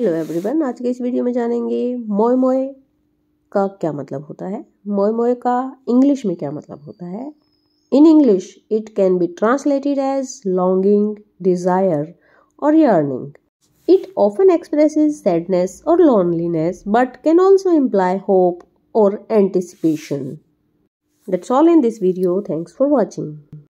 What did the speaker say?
hello everyone आज के इस वीडियो में जानेंगे मोए मोए का क्या मतलब होता है मोए मोए का इंग्लिश में क्या मतलब होता है in English it can be translated as longing desire और yearning it often expresses sadness और loneliness but can also imply hope और anticipation that's all in this video thanks for watching